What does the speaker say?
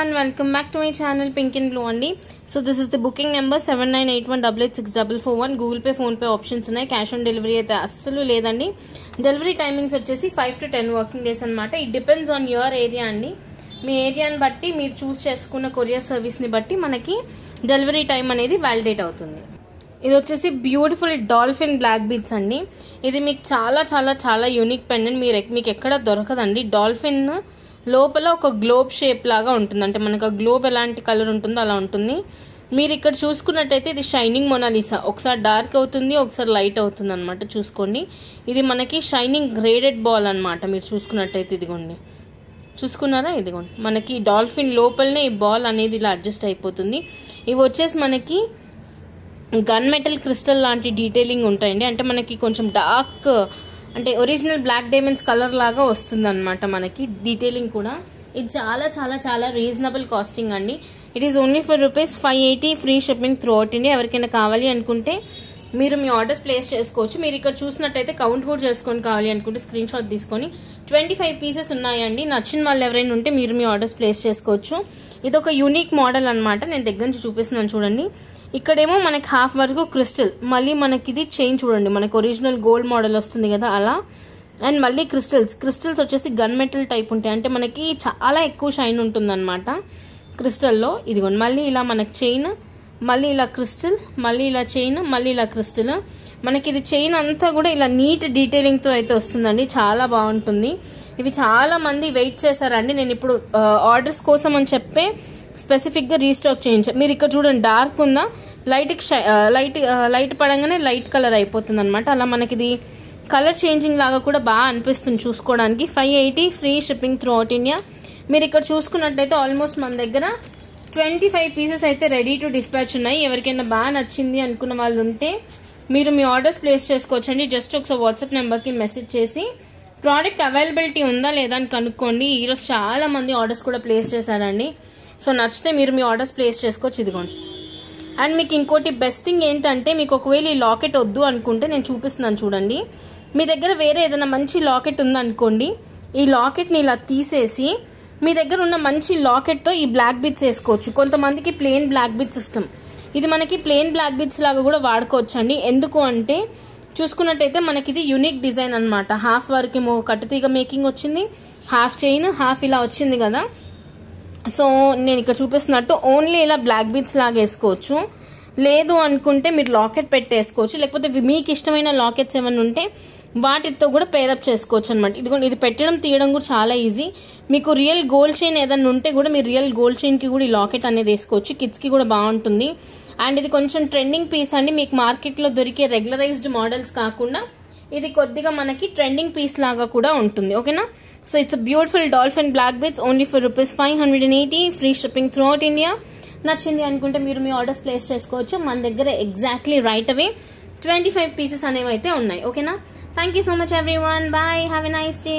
and welcome back to my channel pink and blue అండి so this is the booking number seven nine eight one double eight six double four one Google Pay PhonePe options ఉన్నాయి cash on delivery అయితే అస్సలు లేదండి delivery timings వచ్చేసి five to ten working days అనమాట it depends on your area అండి మీ ఏరియాని బట్టి మీరు చూస్ చేసుకున్న కొరియర్ సర్వీస్ని బట్టి మనకి డెలివరీ టైం అనేది వ్యాలిడేట్ అవుతుంది ఇది వచ్చేసి బ్యూటిఫుల్ డాల్ఫిన్ బ్లాక్ బీచ్ అండి ఇది మీకు చాలా చాలా చాలా యూనిక్ పెండెంట్ మీరు మీకు ఎక్కడ దొరకదండి డాల్ఫిన్ లోపల ఒక గ్లోబ్ షేప్ లాగా ఉంటుంది అంటే మనకు ఆ గ్లోబ్ ఎలాంటి కలర్ ఉంటుందో అలా ఉంటుంది మీరు ఇక్కడ చూసుకున్నట్టయితే ఇది షైనింగ్ మొనాలిసా ఒకసారి డార్క్ అవుతుంది ఒకసారి లైట్ అవుతుంది అనమాట చూసుకోండి ఇది మనకి షైనింగ్ గ్రేడెడ్ బాల్ అనమాట మీరు చూసుకున్నట్టయితే ఇదిగోండి చూసుకున్నారా ఇదిగోండి మనకి డాల్ఫిన్ లోపలనే ఈ బాల్ అనేది ఇలా అడ్జస్ట్ అయిపోతుంది ఇవి వచ్చేసి మనకి గన్ మెటల్ క్రిస్టల్ లాంటి డీటెయిలింగ్ ఉంటాయండి అంటే మనకి కొంచెం డార్క్ అంటే ఒరిజినల్ బ్లాక్ డైమండ్స్ కలర్ లాగా వస్తుందన్నమాట మనకి డీటెయిలింగ్ కూడా ఇది చాలా చాలా చాలా రీజనబుల్ కాస్టింగ్ అండి it is only for rupees five eighty free shipping throughout India ఎవరికైనా కావాలి అనుకుంటే మీరు మీ ఆర్డర్స్ ప్లేస్ చేసుకోవచ్చు మీరు ఇక్కడ చూసినట్టయితే కౌంట్ కూడా చేసుకొని కావాలి అనుకుంటే స్క్రీన్ షాట్ తీసుకొని ట్వంటీ ఫైవ్ పీసెస్ ఉన్నాయండి నచ్చిన వాళ్ళు ఎవరైనా ఉంటే మీరు మీ ఆర్డర్స్ ప్లేస్ చేసుకోవచ్చు ఇది ఒక యూనిక్ మోడల్ అనమాట నేను దగ్గర నుంచి చూపిస్తున్నాను చూడండి ఇక్కడేమో మనకి హాఫ్ వరకు క్రిస్టల్ మళ్ళీ మనకి ఇది చైన్ చూడండి మనకు ఒరిజినల్ గోల్డ్ మోడల్ వస్తుంది కదా అలా అండ్ మళ్ళీ క్రిస్టల్స్ క్రిస్టల్స్ వచ్చేసి గన్ మెటల్ టైప్ ఉంటాయి అంటే మనకి చాలా ఎక్కువ షైన్ అనమాట క్రిస్టల్లో ఇదిగోండి మళ్ళీ ఇలా మనకు చైన్ మళ్ళీ ఇలా క్రిస్టల్ మళ్ళీ ఇలా చైన్ మళ్ళీ ఇలా క్రిస్టల్ మనకి ఇది చైన్ అంతా కూడా ఇలా నీట్ డీటెయిలింగ్తో అయితే వస్తుందండి చాలా బాగుంటుంది ఇవి చాలా మంది వెయిట్ చేశారండి నేను ఇప్పుడు ఆర్డర్స్ కోసం అని చెప్పే స్పెసిఫిక్గా రీస్టాక్ చేయించాం మీరు ఇక్కడ చూడండి డార్క్ ఉందా లైట్కి లైట్ లైట్ పడంగానే లైట్ కలర్ అయిపోతుంది అనమాట అలా మనకి ఇది కలర్ చేంజింగ్ లాగా కూడా బాగా అనిపిస్తుంది చూసుకోవడానికి five eighty free shipping throughout India మీరు ఇక్కడ చూసుకున్నట్టయితే ఆల్మోస్ట్ మన దగ్గర ట్వంటీ ఫైవ్ పీసెస్ అయితే రెడీ టు డిస్పాచ్ ఉన్నాయి ఎవరికైనా బాగా నచ్చింది అనుకున్న వాళ్ళు ఉంటే మీరు మీ ఆర్డర్స్ ప్లేస్ చేసుకోవచ్చండి జస్ట్ ఒకసారి వాట్సాప్ నెంబర్కి మెసేజ్ చేసి ప్రోడక్ట్ అవైలబిలిటీ ఉందా లేదా అని కనుక్కోండి ఈరోజు చాలామంది ఆర్డర్స్ కూడా ప్లేస్ చేశారండి సో నచ్చితే మీరు మీ ఆర్డర్స్ ప్లేస్ చేసుకోవచ్చు ఇదిగోండి అండ్ మీకు ఇంకోటి బెస్ట్ థింగ్ ఏంటంటే మీకు ఒకవేళ ఈ లాకెట్ వద్దు అనుకుంటే నేను చూపిస్తున్నాను చూడండి మీ దగ్గర వేరే ఏదైనా మంచి లాకెట్ ఉందనుకోండి ఈ లాకెట్ని ఇలా తీసేసి మీ దగ్గర ఉన్న మంచి లాకెట్తో ఈ బ్లాక్ బిట్స్ వేసుకోవచ్చు కొంతమందికి ప్లెయిన్ బ్లాక్ బిట్స్ ఇష్టం ఇది మనకి ప్లెయిన్ బ్లాక్ బిట్స్ లాగా కూడా వాడుకోవచ్చు అండి ఎందుకు అంటే చూసుకున్నట్టయితే మనకి ఇది యూనిక్ డిజైన్ అనమాట హాఫ్ వరకు కట్టుతీగ మేకింగ్ వచ్చింది హాఫ్ చైన్ హాఫ్ ఇలా వచ్చింది కదా సో నేను ఇక్కడ చూపిస్తున్నట్టు ఓన్లీ ఇలా బ్లాక్ బీన్స్ లాగా వేసుకోవచ్చు లేదు అనుకుంటే మీరు లాకెట్ పెట్టేసుకోవచ్చు లేకపోతే మీకు ఇష్టమైన లాకెట్స్ ఏమైనా ఉంటే వాటితో కూడా పేరప్ చేసుకోవచ్చు అనమాట ఇది ఇది పెట్టడం తీయడం కూడా చాలా ఈజీ మీకు రియల్ గోల్డ్ చైన్ ఏదైనా ఉంటే కూడా మీరు రియల్ గోల్డ్ చైన్కి కూడా ఈ లాకెట్ అనేది వేసుకోవచ్చు కిడ్స్కి కూడా బాగుంటుంది అండ్ ఇది కొంచెం ట్రెండింగ్ పీస్ అండి మీకు మార్కెట్లో దొరికే రెగ్యులరైజ్డ్ మోడల్స్ కాకుండా ఇది కొద్దిగా మనకి ట్రెండింగ్ పీస్ లాగా కూడా ఉంటుంది ఓకేనా so it's beautiful dolphin black bits only for rupees five hundred and eighty free shipping throughout India నచ్చింది అనుకుంటే మీరు మీ ఆర్డర్స్ ప్లేస్ చేసుకోవచ్చు మన దగ్గర ఎగ్జాక్ట్లీ రైట్ అవే ట్వంటీ ఫైవ్ పీసెస్ అనేవి అయితే ఉన్నాయి ఓకేనా thank you so much everyone bye have a nice day